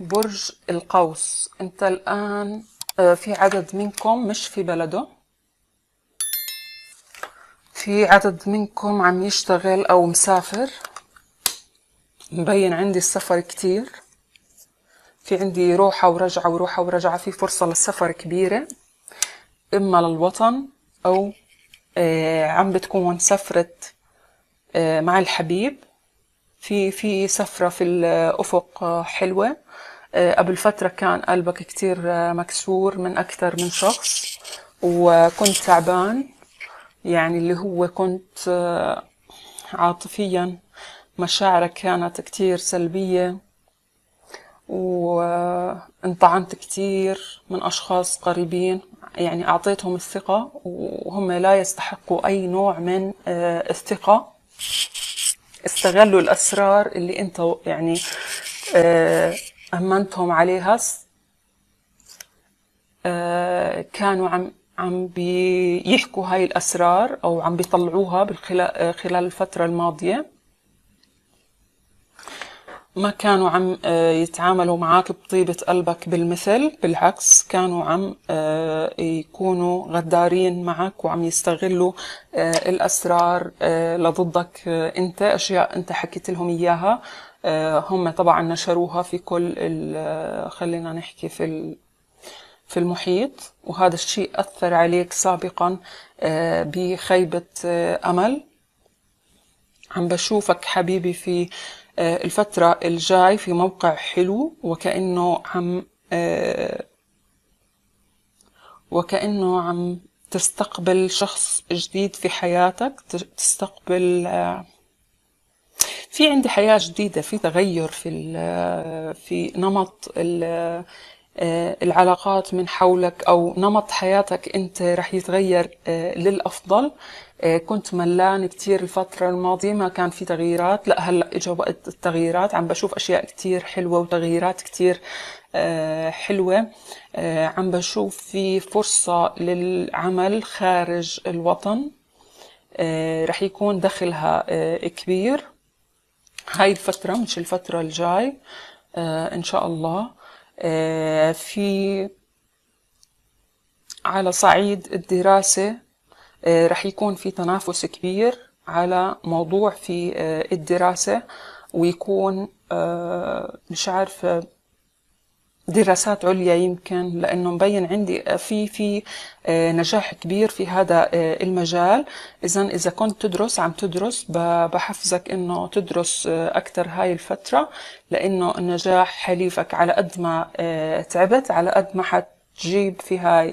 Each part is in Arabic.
برج القوس انت الآن آه، في عدد منكم مش في بلده في عدد منكم عم يشتغل أو مسافر مبين عندي السفر كتير في عندي روحة ورجعة وروحة ورجعة في فرصة للسفر كبيرة إما للوطن أو آه، عم بتكون سفرة آه، مع الحبيب في في سفرة في الأفق حلوة آه، قبل فترة كان قلبك كتير آه، مكسور من أكثر من شخص وكنت تعبان يعني اللي هو كنت آه، عاطفيا مشاعرك كانت كتير سلبية وانطعنت كتير من أشخاص قريبين يعني أعطيتهم الثقة وهم لا يستحقوا أي نوع من الثقة استغلوا الاسرار اللي انت يعني آه، امنتهم عليها آه، كانوا عم عم بيحكوا هاي الاسرار او عم بيطلعوها خلال الفتره الماضيه ما كانوا عم آه، يتعاملوا معك بطيبة قلبك بالمثل بالعكس كانوا عم آه، يكونوا غدارين معك وعم يستغلوا آه، الأسرار لضدك أنت أشياء أنت حكيت لهم إياها هم طبعا نشروها في كل خلينا نحكي في في المحيط وهذا الشيء أثر عليك سابقا بخيبة أمل عم بشوفك حبيبي في آه، الفترة الجاي في موقع حلو وكأنه عم آه، وكأنه عم تستقبل شخص جديد في حياتك تستقبل آه، في عندي حياة جديدة في تغير في في نمط العلاقات من حولك أو نمط حياتك أنت رح يتغير للأفضل آه، كنت ملان كتير الفترة الماضية ما كان في تغييرات لا هلأ إجا وقت التغييرات عم بشوف أشياء كتير حلوة وتغييرات كتير آه، حلوة آه، عم بشوف في فرصة للعمل خارج الوطن رح يكون دخلها كبير هاي الفترة مش الفترة الجاي إن شاء الله في على صعيد الدراسة آه، رح يكون في تنافس كبير على موضوع في آه، الدراسة ويكون آه، مش عارفة دراسات عليا يمكن لانه مبين عندي في في نجاح كبير في هذا المجال اذا اذا كنت تدرس عم تدرس بحفزك انه تدرس اكثر هاي الفتره لانه النجاح حليفك على قد ما تعبت على قد ما حت تجيب في هاي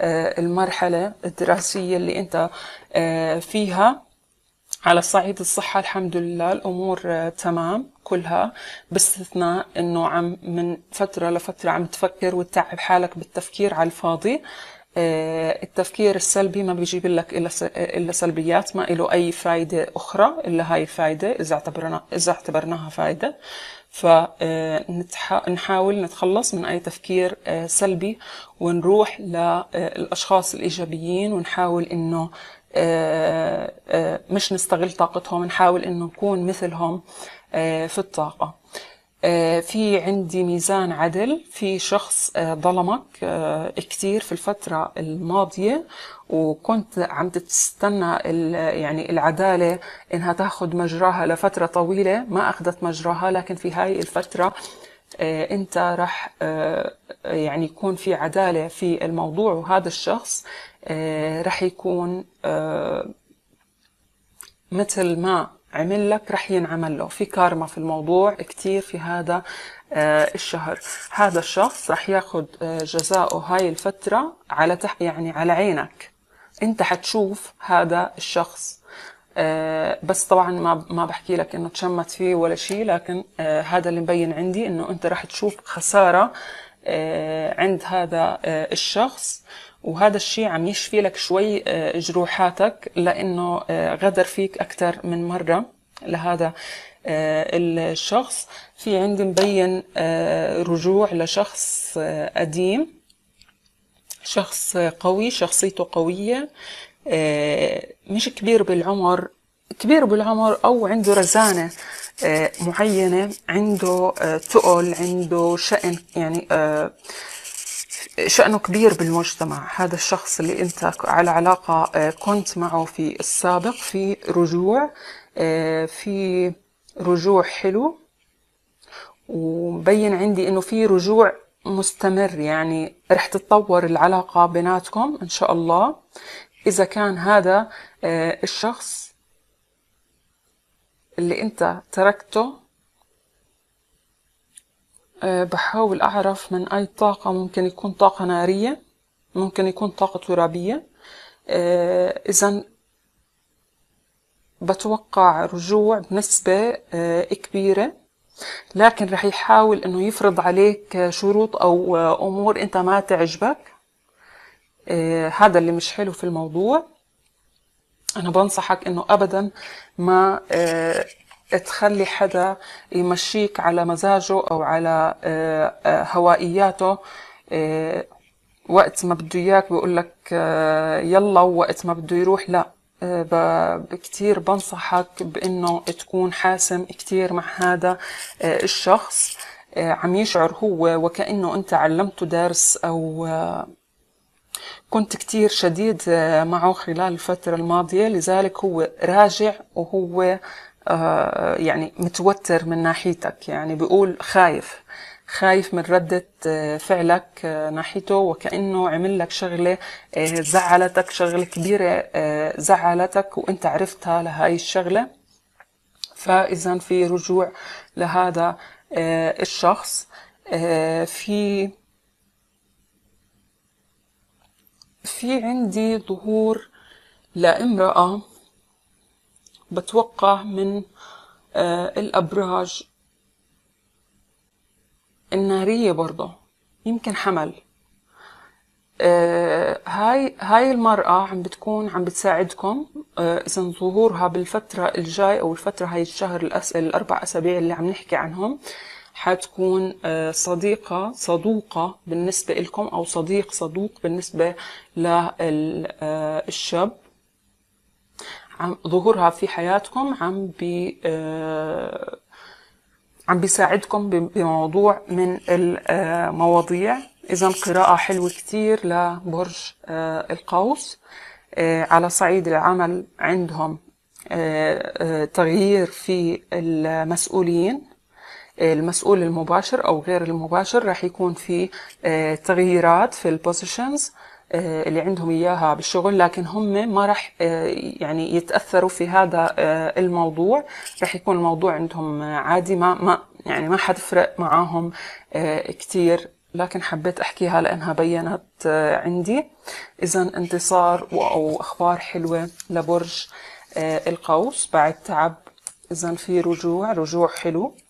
آه، المرحلة الدراسية اللي أنت آه، فيها على صعيد الصحة الحمد لله الأمور آه، تمام كلها باستثناء أنه عم من فترة لفترة عم تفكر وتتعب حالك بالتفكير على الفاضي آه، التفكير السلبي ما بيجيب لك الا آه، سلبيات ما له اي فايده اخرى الا هاي فايده اذا اعتبرنا اذا اعتبرناها فايده فنحاول آه، نتخلص من اي تفكير سلبي ونروح للاشخاص الايجابيين ونحاول انه مش نستغل طاقتهم نحاول انه نكون مثلهم في الطاقه آه، في عندي ميزان عدل في شخص آه، ظلمك آه، كثير في الفترة الماضية وكنت عم تستنى يعني العدالة إنها تاخذ مجراها لفترة طويلة ما أخذت مجراها لكن في هاي الفترة أنت رح يعني يكون في عدالة في الموضوع وهذا الشخص رح يكون مثل ما عمل لك رح ينعمل له في كارما في الموضوع كتير في هذا آه، الشهر هذا الشخص رح ياخد آه، جزاؤه هاي الفترة على تح يعني على عينك انت حتشوف هذا الشخص آه، بس طبعا ما ما بحكي لك انه تشمت فيه ولا شيء لكن هذا اللي مبين عندي انه انت رح تشوف خساره عند هذا الشخص وهذا الشيء عم يشفي لك شوي آه، جروحاتك لانه آه، غدر فيك اكثر من مره لهذا آه، الشخص في عندي مبين رجوع لشخص قديم شخص قوي شخصيته قوية مش كبير بالعمر كبير بالعمر أو عنده رزانة معينة عنده تقل عنده شأن يعني شأنه كبير بالمجتمع هذا الشخص اللي أنت على علاقة آه، كنت معه في السابق في رجوع آه، في رجوع حلو ومبين عندي أنه في رجوع مستمر يعني رح تتطور العلاقة بيناتكم إن شاء الله إذا كان هذا آه، الشخص اللي أنت تركته أه، بحاول أعرف من أي طاقة ممكن يكون طاقة نارية ممكن يكون طاقة ترابية أه، إذا بتوقع رجوع بنسبة أه، كبيرة لكن رح يحاول انه يفرض عليك شروط او امور انت ما تعجبك هذا اللي مش حلو في الموضوع انا بنصحك انه ابدا ما تخلي حدا يمشيك على مزاجه او على آه، آه، هوائياته آه، وقت ما بده اياك بيقول لك يلا وقت ما بده يروح لا كتير بنصحك بانه تكون حاسم كتير مع هذا الشخص عم يشعر هو وكأنه انت علمته درس او كنت كتير شديد معه خلال الفترة الماضية لذلك هو راجع وهو آه، يعني متوتر من ناحيتك يعني بيقول خايف خايف من ردة آه، فعلك آه، ناحيته وكأنه عمل لك شغلة زعلتك شغلة كبيرة زعلتك وانت عرفتها لهاي الشغلة فإذا في رجوع لهذا الشخص في في عندي ظهور لامرأة بتوقع من آه، الأبراج النارية برضه يمكن حمل آه، هاي هاي المرأة عم بتكون عم بتساعدكم آه، إذا ظهورها بالفترة الجاي أو الفترة هاي الشهر الأس... الأربع أسابيع اللي عم نحكي عنهم حتكون صديقة صدوقة بالنسبة لكم أو صديق صدوق بالنسبة للشاب عم ظهورها في حياتكم عم بي آه عم بيساعدكم بموضوع من المواضيع إذا قراءة حلوة كتير لبرج آه القوس آه على صعيد العمل عندهم آه، آه، تغيير في المسؤولين آه، المسؤول المباشر أو غير المباشر راح يكون في تغييرات في البوزيشنز آه، اللي عندهم اياها بالشغل لكن هم ما راح آه، يعني يتاثروا في هذا آه، الموضوع راح يكون الموضوع عندهم عادي ما ما يعني ما حتفرق معاهم كثير لكن حبيت احكيها لانها بينت عندي اذا انتصار او اخبار حلوه لبرج القوس بعد تعب اذا في رجوع رجوع حلو